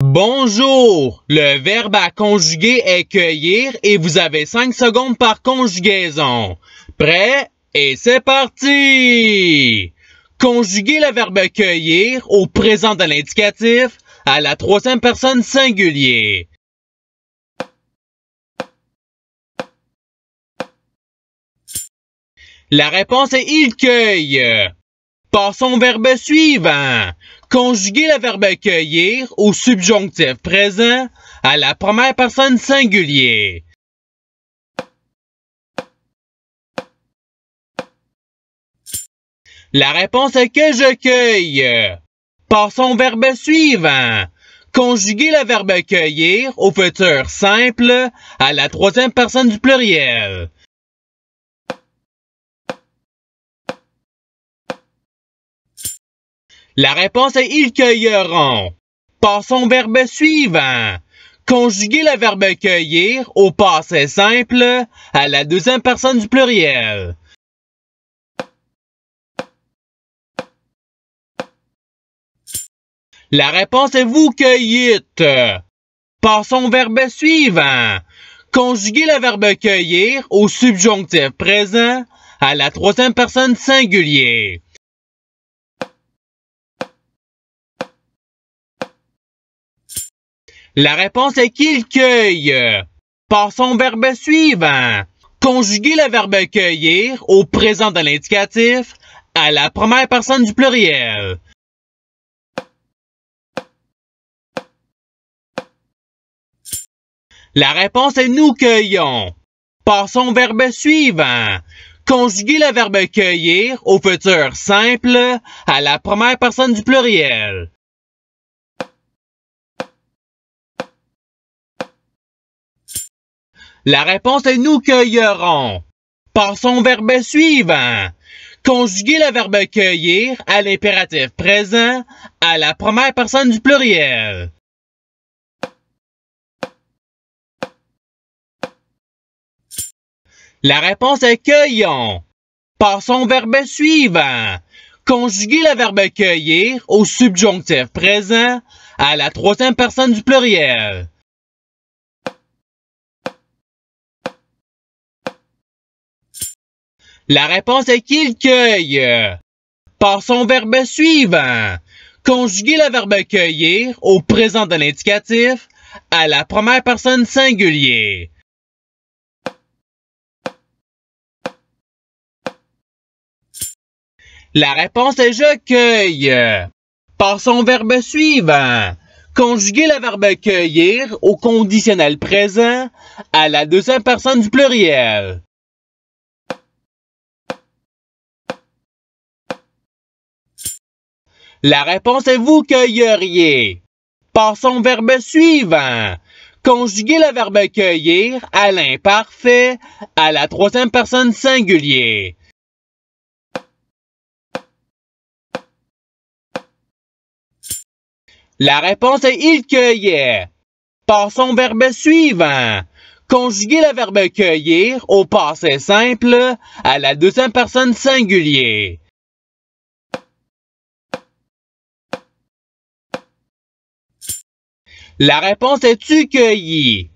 Bonjour! Le verbe à conjuguer est cueillir et vous avez 5 secondes par conjugaison. Prêt? Et c'est parti! Conjuguez le verbe cueillir au présent de l'indicatif à la troisième personne singulier. La réponse est il cueille. Passons au verbe suivant. Conjuguer le verbe accueillir au subjonctif présent à la première personne singulier. La réponse est que je cueille. Passons au verbe suivant. Conjuguer le verbe accueillir au futur simple à la troisième personne du pluriel. La réponse est ils cueilleront. Passons au verbe suivant. Conjuguez le verbe cueillir au passé simple à la deuxième personne du pluriel. La réponse est vous cueillite. Passons au verbe suivant. Conjuguez le verbe cueillir au subjonctif présent à la troisième personne singulier. La réponse est qu'il cueille. Passons au verbe suivant. Conjuguez le verbe cueillir au présent de l'indicatif à la première personne du pluriel. La réponse est nous cueillons. Passons au verbe suivant. Conjuguez le verbe cueillir au futur simple à la première personne du pluriel. La réponse est nous cueillerons. Passons au verbe suivant. Hein. Conjuguer le verbe cueillir à l'impératif présent à la première personne du pluriel. La réponse est cueillons. Passons au verbe suivant. Hein. Conjuguer le verbe cueillir au subjonctif présent à la troisième personne du pluriel. La réponse est qu'il cueille. Par son verbe suivant. Conjuguer le verbe cueillir au présent de l'indicatif à la première personne singulier. La réponse est je cueille. Par son verbe suivant. Conjuguer le verbe cueillir au conditionnel présent à la deuxième personne du pluriel. La réponse est vous cueilleriez. Passons au verbe suivant. Conjuguez le verbe cueillir à l'imparfait, à la troisième personne singulier. La réponse est il cueillait. Passons au verbe suivant. Conjuguez le verbe cueillir au passé simple à la deuxième personne singulier. La réponse est tu cueillis ».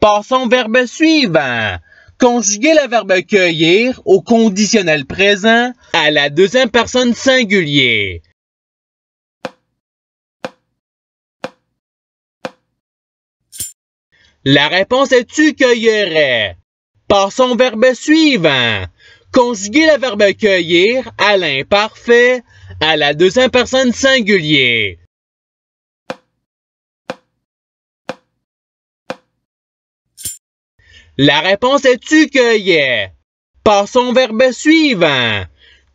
Passons au verbe suivant. Conjuguez le verbe cueillir au conditionnel présent à la deuxième personne singulier. La réponse est tu cueillerais. Passons au verbe suivant. Conjuguez le verbe cueillir à l'imparfait à la deuxième personne singulier. La réponse est-tu cueillais ». Passons au verbe suivant.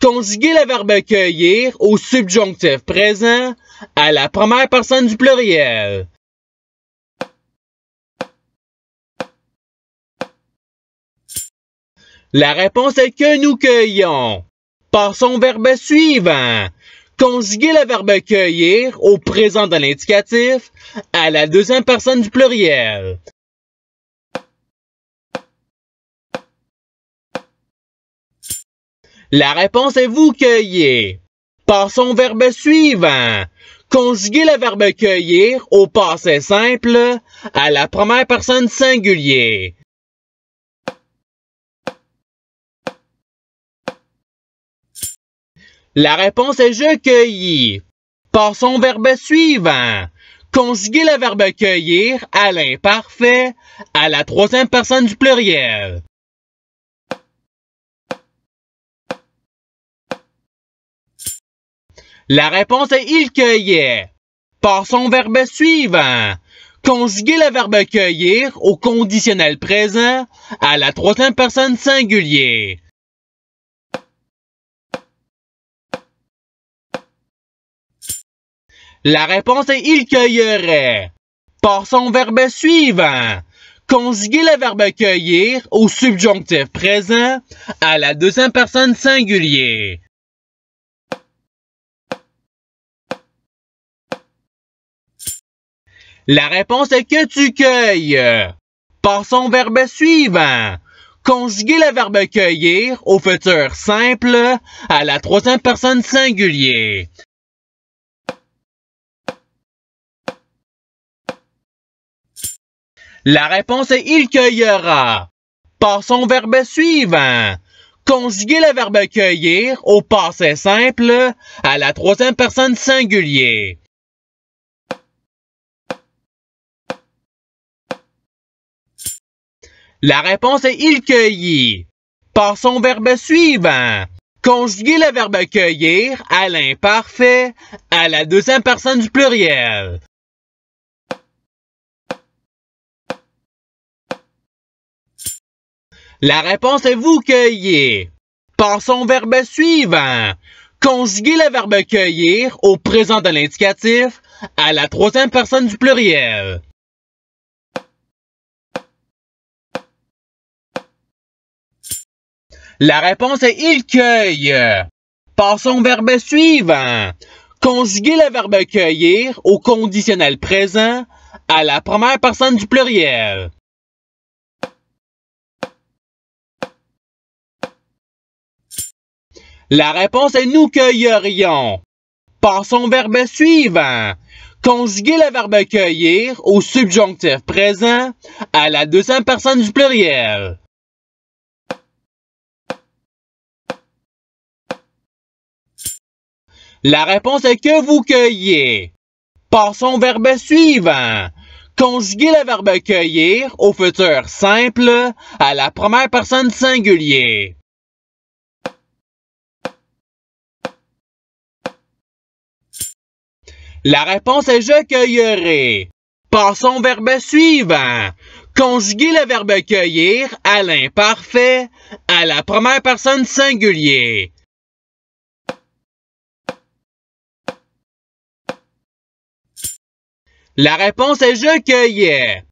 Conjuguer le verbe cueillir au subjonctif présent à la première personne du pluriel. La réponse est que nous cueillons. Passons au verbe suivant. Conjuguer le verbe cueillir au présent de l'indicatif à la deuxième personne du pluriel. La réponse est vous cueillez. Passons au verbe suivant. Conjuguez le verbe cueillir au passé simple à la première personne singulier. La réponse est je cueillis. Passons au verbe suivant. Conjuguez le verbe cueillir à l'imparfait à la troisième personne du pluriel. La réponse est il cueillait. Passons au verbe suivant. Conjuguez le verbe cueillir au conditionnel présent à la troisième personne singulier. La réponse est il cueillerait. Passons au verbe suivant. Conjuguer le verbe cueillir au subjonctif présent à la deuxième personne singulier. La réponse est que tu cueilles. Passons au verbe suivant. Conjuguez le verbe cueillir au futur simple à la troisième personne singulier. La réponse est il cueillera. Passons au verbe suivant. Conjuguez le verbe cueillir au passé simple à la troisième personne singulier. La réponse est il cueillit. Passons au verbe suivant. Conjuguez le verbe cueillir à l'imparfait, à la deuxième personne du pluriel. La réponse est vous cueillez. Passons au verbe suivant. Conjuguez le verbe cueillir au présent de l'indicatif à la troisième personne du pluriel. La réponse est il cueille. Passons au verbe suivant. Conjuguez le verbe cueillir au conditionnel présent à la première personne du pluriel. La réponse est nous cueillerions. Passons au verbe suivant. Conjuguez le verbe cueillir au subjonctif présent à la deuxième personne du pluriel. La réponse est que vous cueillez. Passons au verbe suivant. Conjuguez le verbe cueillir au futur simple à la première personne singulier. La réponse est je cueillerai. Passons au verbe suivant. Conjuguez le verbe cueillir à l'imparfait à la première personne singulier. La réponse est je cueillais.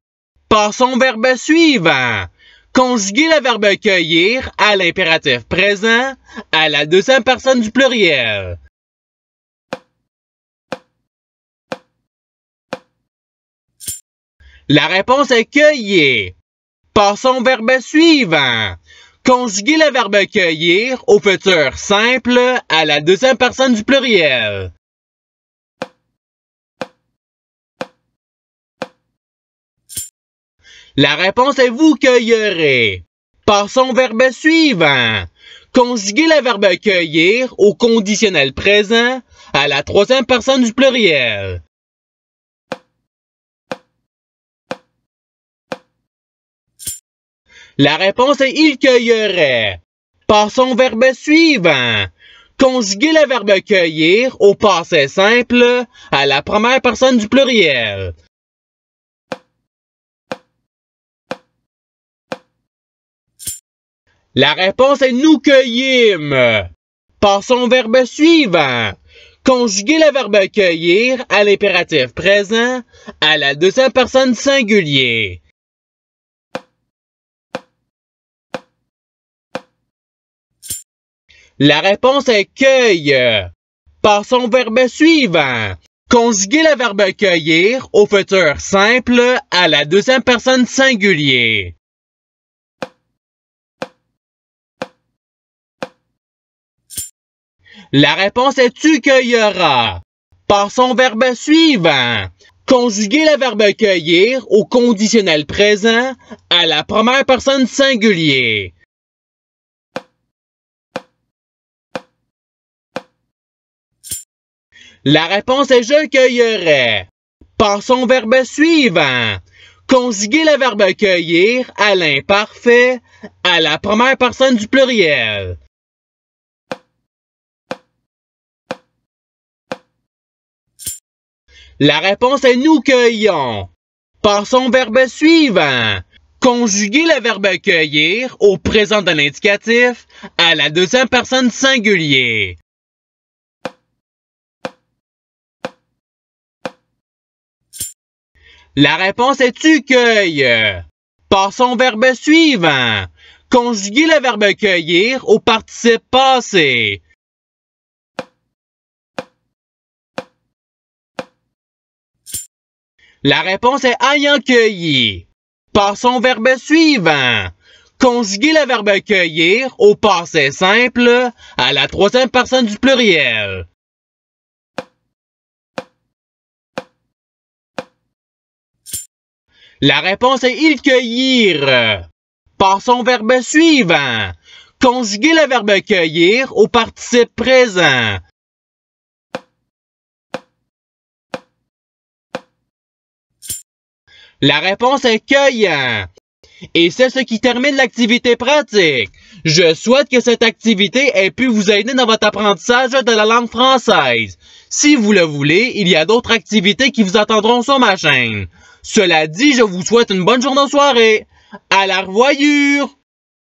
Passons au verbe suivant. Conjuguez le verbe cueillir à l'impératif présent à la deuxième personne du pluriel. La réponse est cueillir. Passons au verbe suivant. Conjuguez le verbe cueillir au futur simple à la deuxième personne du pluriel. La réponse est vous cueillerez. Passons au verbe suivant. Conjuguez le verbe cueillir au conditionnel présent à la troisième personne du pluriel. La réponse est il cueillerait. Passons au verbe suivant. Conjuguez le verbe cueillir au passé simple à la première personne du pluriel. La réponse est nous cueillîmes. Passons au verbe suivant. Conjuguez le verbe cueillir à l'impératif présent à la deuxième personne singulier. La réponse est cueille. Passons au verbe suivant. Conjuguez le verbe cueillir au futur simple à la deuxième personne singulier. La réponse est-tu cueilleras ». Passons au verbe suivant. Conjuguer le verbe cueillir au conditionnel présent à la première personne singulier. La réponse est je cueillerai. Passons au verbe suivant. Conjuguer le verbe cueillir à l'imparfait à la première personne du pluriel. La réponse est nous cueillons. Passons au verbe suivant. Conjuguez le verbe cueillir au présent de l'indicatif à la deuxième personne singulier. La réponse est tu cueilles. Passons au verbe suivant. Conjuguez le verbe cueillir au participe passé La réponse est ayant cueilli. Passons au verbe suivant. Conjuguez le verbe cueillir au passé simple à la troisième personne du pluriel. La réponse est il cueillir. Passons au verbe suivant. Conjuguez le verbe cueillir au participe présent La réponse est cueillant. Et c'est ce qui termine l'activité pratique. Je souhaite que cette activité ait pu vous aider dans votre apprentissage de la langue française. Si vous le voulez, il y a d'autres activités qui vous attendront sur ma chaîne. Cela dit, je vous souhaite une bonne journée soirée. À la revoyure!